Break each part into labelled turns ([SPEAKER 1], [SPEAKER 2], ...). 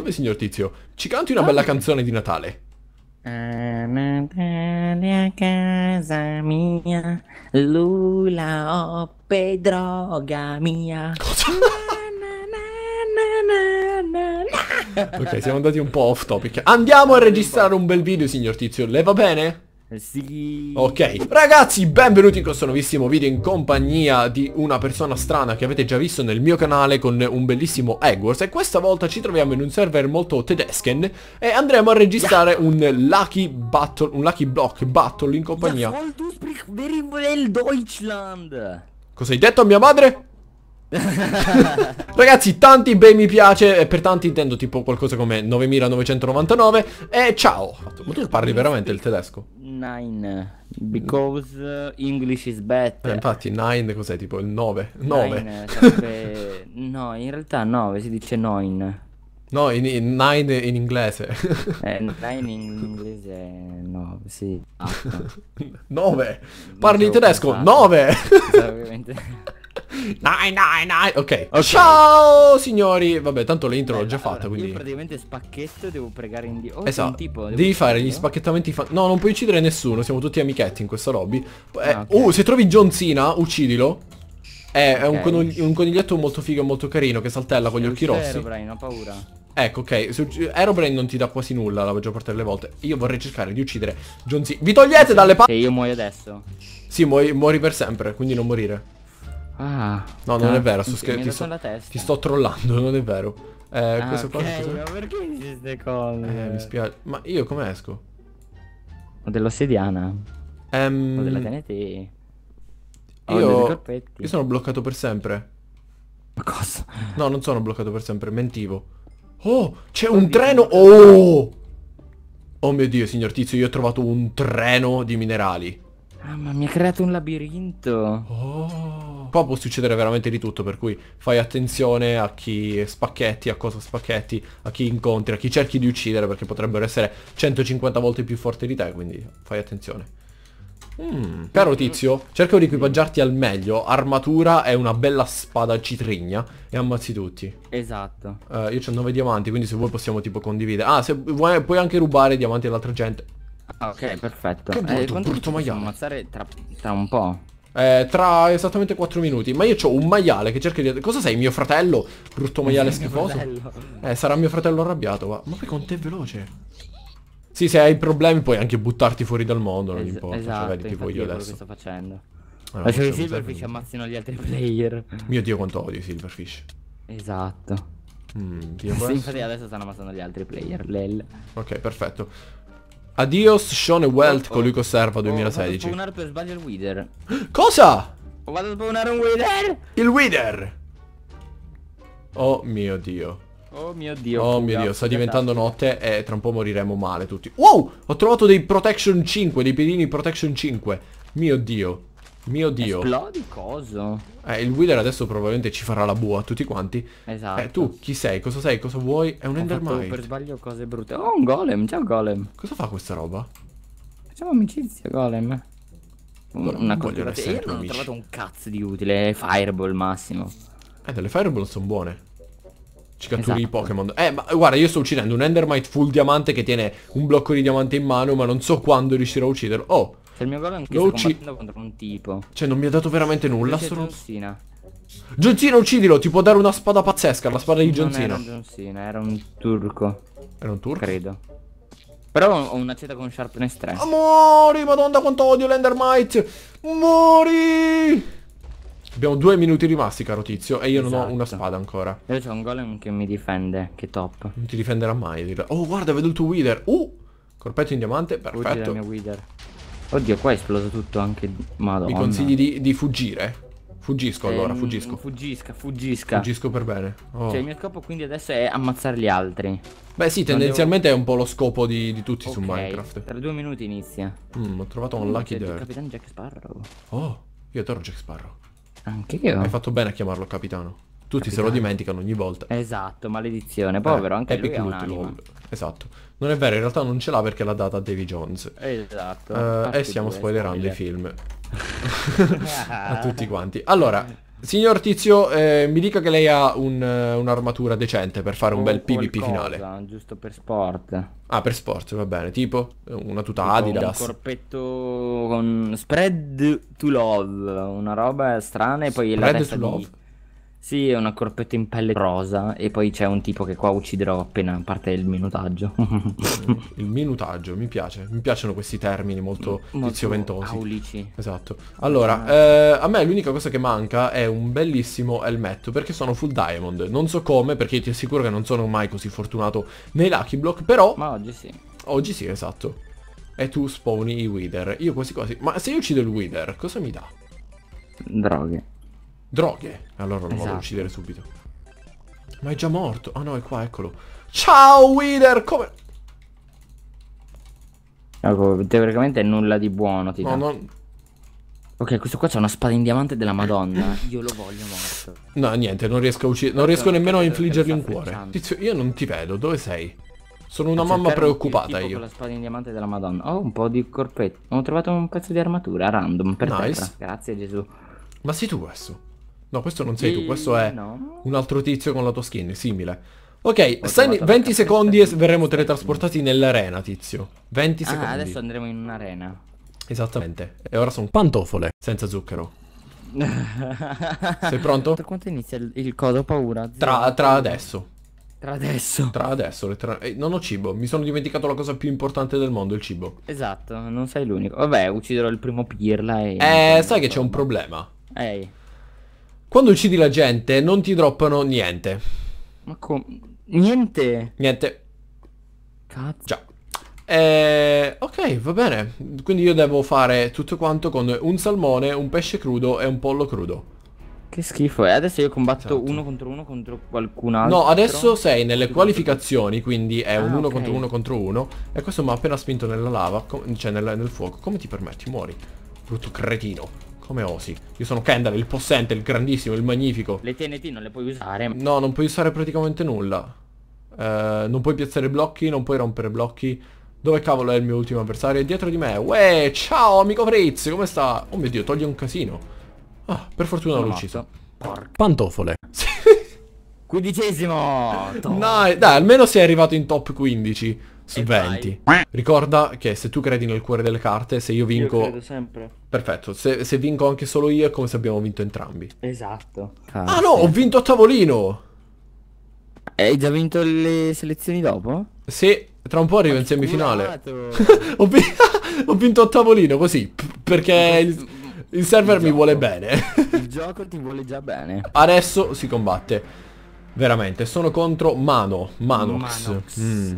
[SPEAKER 1] salve signor Tizio, ci canti una ah, bella canzone di Natale.
[SPEAKER 2] A Natale a casa mia, lula oppe droga mia. Cosa?
[SPEAKER 1] ok, siamo andati un po' off topic. Andiamo a registrare un bel video, signor Tizio. Le va bene?
[SPEAKER 2] Sì.
[SPEAKER 1] Ok, ragazzi, benvenuti in questo nuovissimo video in compagnia di una persona strana che avete già visto nel mio canale con un bellissimo Eggwars E questa volta ci troviamo in un server molto tedesken e andremo a registrare yeah. un Lucky Battle, un Lucky Block Battle in compagnia yeah, Cosa hai detto a mia madre? Ragazzi, tanti bei mi piace, e per tanti intendo tipo qualcosa come 9999 e ciao. Ma tu parli veramente il tedesco?
[SPEAKER 2] Nine. Because English is better. Eh, infatti, 9 cos'è? Tipo il 9. 9. no, in realtà 9 si dice 9. No, in, in nine in inglese. eh, nine in inglese no, sì. 9. Parli in tedesco, 9. Ovviamente. Dai, dai, dai. Ok.
[SPEAKER 1] Ciao, signori. Vabbè, tanto l'intro l'ho già fatta, allora, quindi... Io
[SPEAKER 2] praticamente spacchetto e devo pregare in Dio. Oh, esatto. Tipo, Devi
[SPEAKER 1] fare gli spacchettamenti... Fa... No, non puoi uccidere nessuno. Siamo tutti amichetti in questa lobby. Eh, ah, okay. Oh, se trovi John Cena, uccidilo. È, okay. un, conigli un, coniglietto molto figo e molto carino che saltella con gli occhi rossi. Aerobrain, ho paura. Ecco, ok. Se, Aerobrain non ti dà quasi nulla, la maggior parte delle volte. Io vorrei cercare di uccidere John Cena. Vi togliete dalle palle! E io muoio adesso. Sì, muori, muori per sempre, quindi non morire. Ah. No, non è vero, sto scherzando. Ti, ti, sto trollando, non è vero. Eh, ah, questo okay, qua.
[SPEAKER 2] Ma perché esiste con. Eh, mi
[SPEAKER 1] spiace. Ma io come esco?
[SPEAKER 2] O dell'ossediana. Um,
[SPEAKER 1] ehm, o della TNT. Io, io sono bloccato per sempre. Ma cosa? No, non sono bloccato per sempre, mentivo. Oh, c'è un treno! Oh! Oh mio Dio, signor Tizio, io ho trovato un treno di minerali.
[SPEAKER 2] Ah, ma mi ha creato un labirinto.
[SPEAKER 1] Oh qua può succedere veramente di tutto, per cui fai attenzione a chi spacchetti, a cosa spacchetti, a chi incontri, a chi cerchi di uccidere, perché potrebbero essere 150 volte più forti di te, quindi fai attenzione. Mm. Caro tizio, cerco di equipaggiarti al meglio, armatura e una bella spada citrigna e ammazzi tutti. Esatto. Uh, io ho 9 diamanti, quindi se vuoi possiamo tipo condividere. Ah, se vuoi puoi anche rubare diamanti all'altra gente. Ah, ok, perfetto. Che brutto, eh, brutto maiale.
[SPEAKER 2] ammazzare tra,
[SPEAKER 1] tra un po'. Eh, tra esattamente 4 minuti. Ma io ho un maiale che cerca di... Cosa sei, mio fratello? Brutto maiale schifoso. Eh, sarà mio fratello arrabbiato, ma... Ma poi con te è veloce. Sì, se hai problemi puoi anche buttarti fuori dal mondo, non es importa. Cioè, esatto, cioè, vedi, tipo io adesso. sto facendo. Allora, ah, ma se i Silverfish ammazzino gli altri player. Mio Dio, quanto odio i Silverfish. Esatto. Mm, sì, infatti adesso
[SPEAKER 2] stanno ammazzando gli altri player,
[SPEAKER 1] lel. Ok, perfetto. Adios Sean Welt, oh, colui che osserva 2016. Oh, spawnare per sbaglio il Wither. Cosa?
[SPEAKER 2] Ho vado a spawnare un Wither. Il Wither.
[SPEAKER 1] Oh mio dio. Oh mio dio. Oh mio dio, sta diventando notte e tra un po' moriremo male tutti. Wow, ho trovato dei protection 5, dei piedini protection 5. Mio dio. Mio dio. Esplodi
[SPEAKER 2] coso.
[SPEAKER 1] Eh, il wheeler adesso probabilmente ci farà la bua a tutti quanti. Esatto. Eh, tu chi sei? Cosa sei? Cosa vuoi? È un endermite. per
[SPEAKER 2] sbaglio cose brutte. Oh, un golem, Ciao, golem. Cosa fa questa roba? Facciamo amicizia, golem. Allora, una cosa io sempre, non ho trovato un cazzo di utile eh, fireball massimo eh delle fireball sono buone ci catturi esatto. i Pokémon. Eh, ma guarda,
[SPEAKER 1] io sto uccidendo un Endermite full diamante che tiene un blocco di diamante in mano, ma non so quando riuscirò a ucciderlo. Oh, cioè, il mio gol è anche combattendo
[SPEAKER 2] contro un tipo. Cioè, non mi ha dato veramente nulla. Solo...
[SPEAKER 1] John uccidilo. Ti può dare una spada pazzesca. La spada di John Non era
[SPEAKER 2] John Cena, era un turco. Era un turco? Credo. Però ho una seta con sharpness 3. Ah, Mori,
[SPEAKER 1] madonna quanto odio l'endermite. Mori. Abbiamo due minuti rimasti, caro tizio, e io esatto. non ho esatto. una spada ancora. Io c'ho un golem che mi difende, che top. Non ti difenderà mai. Oh, guarda, vedo il tuo wither. Uh! Corpetto in diamante, perfetto. Guarda il mio wither.
[SPEAKER 2] Oddio, qua è esploso tutto anche... Madonna. Mi consigli
[SPEAKER 1] di, di fuggire? Fuggisco ehm, allora, mm, fuggisco.
[SPEAKER 2] Fuggisca, fuggisca. Fuggisco per bene. Oh. Cioè il mio scopo quindi adesso è ammazzare gli altri. Beh sì, tendenzialmente devo... è un po' lo scopo di, di tutti okay, su Minecraft. Tra due minuti inizia. Mm, ho trovato un lucky dirt. Capitano Jack Sparrow. Oh, io adoro Jack Sparrow. Anche io. Hai
[SPEAKER 1] fatto bene a chiamarlo capitano. Tutti Capitano. se lo dimenticano ogni volta. Esatto, maledizione, povero, eh, anche Epic lui ha un Esatto. Non è vero, in realtà non ce l'ha perché l'ha data a Davy Jones.
[SPEAKER 2] Esatto. Uh, e stiamo spoilerando i film.
[SPEAKER 1] a tutti quanti. Allora, signor Tizio, eh, mi dica che lei ha un, eh, un'armatura decente per fare un, un oh, bel PvP finale. Giusto per sport. Ah, per sport, va bene. Tipo una tuta tipo Adidas. Un
[SPEAKER 2] corpetto con spread to love, una roba strana e poi spread la testa to love. Di sì, è una corpetta in pelle rosa e poi c'è un tipo che qua ucciderò appena parte il minutaggio. il minutaggio, mi piace. Mi piacciono questi termini molto,
[SPEAKER 1] molto tizioventosi. Aulici. Esatto. Allora, ah. eh, a me l'unica cosa che manca è un bellissimo elmetto perché sono full diamond. Non so come, perché ti assicuro che non sono mai così fortunato nei Lucky Block, però... Ma oggi sì. Oggi sì, esatto. E tu spawni i Wither. Io quasi quasi... Ma se io uccido il Wither, cosa mi dà?
[SPEAKER 2] Droghe. Droghe. Allora lo esatto. voglio uccidere subito.
[SPEAKER 1] Ma è già morto. Ah no, è ecco, qua, eccolo. Ciao, Wither! Come...
[SPEAKER 2] Ecco, teoricamente nulla di buono, ti no, no. Ok, questo qua c'è una spada in diamante della madonna. Io lo voglio
[SPEAKER 1] morto. No, niente, non riesco a uccidere. Non riesco nemmeno a infliggergli un cuore. Tizio, io non ti vedo. Dove sei? Sono una mamma preoccupata io. Con la
[SPEAKER 2] spada in diamante della madonna. Ho oh, un po' di corpetto. Ho trovato un pezzo di armatura random per nice. terra. Grazie Gesù. Ma sei tu questo?
[SPEAKER 1] No, questo non sei tu, questo eh, è no. un altro tizio con la tua skin, simile. Ok, stai 20 secondi e verremo teletrasportati nell'arena, tizio. 20 ah, secondi. ah, adesso
[SPEAKER 2] andremo in un'arena.
[SPEAKER 1] Esattamente. E ora sono pantofole, senza zucchero.
[SPEAKER 2] Sei pronto? Per quanto inizia il, il codo? paura.
[SPEAKER 1] Tra, tra adesso.
[SPEAKER 2] Tra adesso.
[SPEAKER 1] Tra adesso, letteralmente. Eh, non ho cibo, mi sono dimenticato la cosa più importante del mondo, il cibo. Esatto, non sei l'unico. Vabbè, ucciderò il primo pirla e... Eh, sai che c'è un problema. Ehi. Quando uccidi la gente non ti droppano niente.
[SPEAKER 2] Ma come? Niente?
[SPEAKER 1] Niente. Cazzo. Già. Eh, ok, va bene. Quindi io devo fare tutto quanto con un salmone, un pesce crudo e un pollo crudo. Che schifo, eh? Adesso io combatto esatto.
[SPEAKER 2] uno contro uno contro qualcun altro. No, adesso
[SPEAKER 1] sei nelle sì, qualificazioni, quindi è ah, un uno okay. contro uno contro uno. E questo mi ha appena spinto nella lava, cioè nel, nel fuoco. Come ti permetti? Muori. Brutto cretino. Come osi? Io sono Kendall, il possente, il grandissimo, il magnifico. Le TNT non le puoi usare. No, non puoi usare praticamente nulla. Eh, non puoi piazzare blocchi, non puoi rompere blocchi. Dove cavolo è il mio ultimo avversario? È dietro di me. Uè, ciao amico Fritz, come sta? Oh mio dio, togli un casino. Ah, per fortuna l'ho ucciso. Pantofole. Quindicesimo! Top. No, dai, almeno sei arrivato in top 15 su 20. Vai. Ricorda che se tu credi nel cuore delle carte, se io vinco... Io credo sempre. Perfetto, se, se vinco anche solo io è come se abbiamo vinto entrambi. Esatto. Ah, ah no, ho vinto a tavolino! Hai già vinto le selezioni dopo? Sì, tra un po' arrivo in semifinale. ho, vi ho vinto a tavolino così, perché... Il... il server il mi gioco. vuole bene.
[SPEAKER 2] il gioco ti vuole già bene.
[SPEAKER 1] Adesso si combatte. Veramente, sono contro Mano, Manox. Manox. Mm.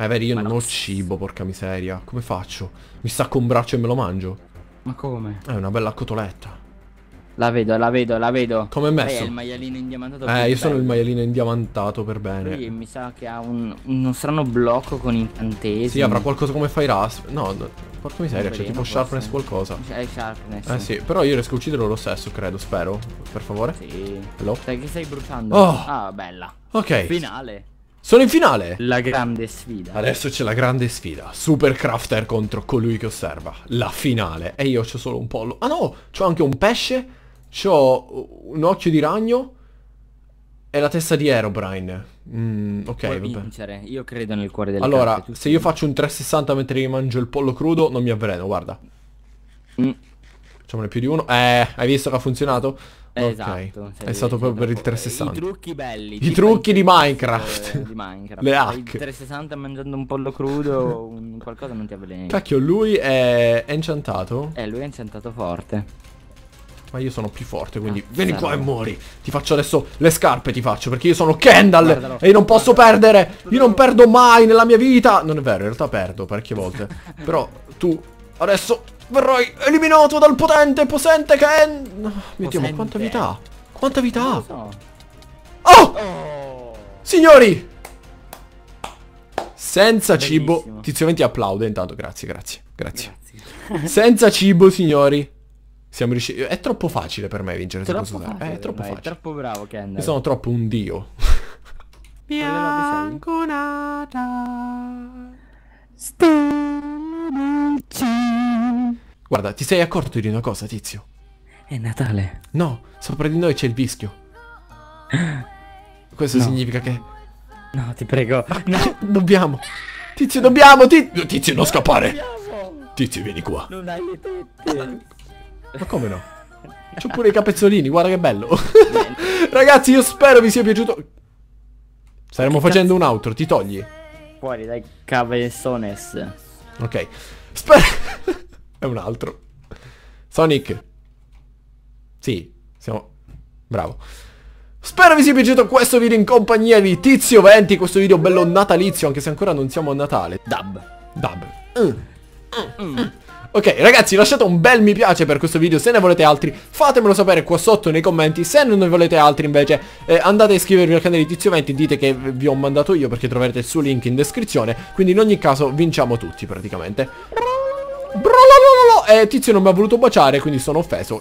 [SPEAKER 1] Eh vedi, io Ma non no. ho cibo, porca miseria. Come faccio? Mi stacco un braccio e me lo mangio. Ma come? È una bella cotoletta. La vedo, la vedo, la vedo. Come è messo? Lei il
[SPEAKER 2] maialino indiamantato. Eh, io sono il
[SPEAKER 1] maialino indiamantato per bene. Lui
[SPEAKER 2] mi sa che ha un,
[SPEAKER 1] uno strano blocco con incantesimi. Sì, avrà qualcosa come fai rasp. No, porca miseria, c'è cioè, tipo sharpness forse. qualcosa.
[SPEAKER 2] C'è sharpness. Eh sì,
[SPEAKER 1] però io riesco a ucciderlo lo stesso, credo, spero. Per favore. Sì. Hello. Sai che stai bruciando? Oh! Ah,
[SPEAKER 2] bella. Ok. Finale.
[SPEAKER 1] Sono in finale! La grande sfida. Adesso c'è la grande sfida. Super Crafter contro colui che osserva. La finale. E io ho solo un pollo. Ah no! C'ho anche un pesce. C'ho un occhio di ragno. E la testa di Aerobrine.
[SPEAKER 2] Mm, ok, Puoi vabbè. vincere. Io credo nel cuore del Allora, carte,
[SPEAKER 1] se io faccio un 360 mentre io mangio il pollo crudo, non mi avveleno, guarda. Mm. Facciamone più di uno. Eh, hai visto che ha funzionato? Eh, ok. Esatto, è stato proprio per il 360. I trucchi belli. I trucchi di Minecraft. Eh, di
[SPEAKER 2] Minecraft. Le hack. Il 360 mangiando un pollo crudo un qualcosa non ti avvelena. Cacchio,
[SPEAKER 1] lui è... è enchantato? Eh, lui è enchantato forte. Ma io sono più forte, quindi ah, vieni qua e muori. Ti faccio adesso le scarpe, ti faccio, perché io sono Kendall guardalo, e io non posso perdere. Io non perdo mai nella mia vita. Non è vero, in realtà perdo parecchie volte. Però tu adesso Verrai eliminato dal potente, potente che è... No, mio Dio, ma quanta vita Quanta vita ha? So. Oh! oh! Signori! Senza Bellissimo. cibo... Tizio 20 applaude intanto, grazie, grazie, grazie. grazie. Senza cibo, signori. Siamo riusciti... È troppo facile per me vincere, troppo se
[SPEAKER 2] posso usare. Eh, è troppo facile. È troppo bravo, Ken. Io sono
[SPEAKER 1] troppo un dio.
[SPEAKER 2] Bianconata Stella
[SPEAKER 1] Guarda, ti sei accorto di una cosa, tizio?
[SPEAKER 2] È Natale.
[SPEAKER 1] No, sopra di noi c'è il vischio. Questo no. significa che... No, ti prego. Ah, no. Ah, dobbiamo. Tizio, dobbiamo. Tizio, tizio non scappare. Dobbiamo. Tizio, vieni qua. Non hai le tette. Ma come no? C'ho pure i capezzolini, guarda che bello. Ragazzi, io spero vi sia piaciuto. Staremo facendo un outro, ti togli. Fuori dai cavezzones. Ok. Spero è un altro. Sonic. Sì, siamo... Bravo. Spero vi sia piaciuto questo video in compagnia di Tizio Venti, questo video bello natalizio, anche se ancora non siamo a Natale. Dab. Dab. Mm. mm. Ok ragazzi lasciate un bel mi piace per questo video se ne volete altri fatemelo sapere qua sotto nei commenti Se non ne volete altri invece eh, andate a iscrivervi al canale di Tizio 20 Dite che vi ho mandato io perché troverete il suo link in descrizione Quindi in ogni caso vinciamo tutti praticamente Bro eh, tizio non mi ha voluto baciare, quindi sono offeso.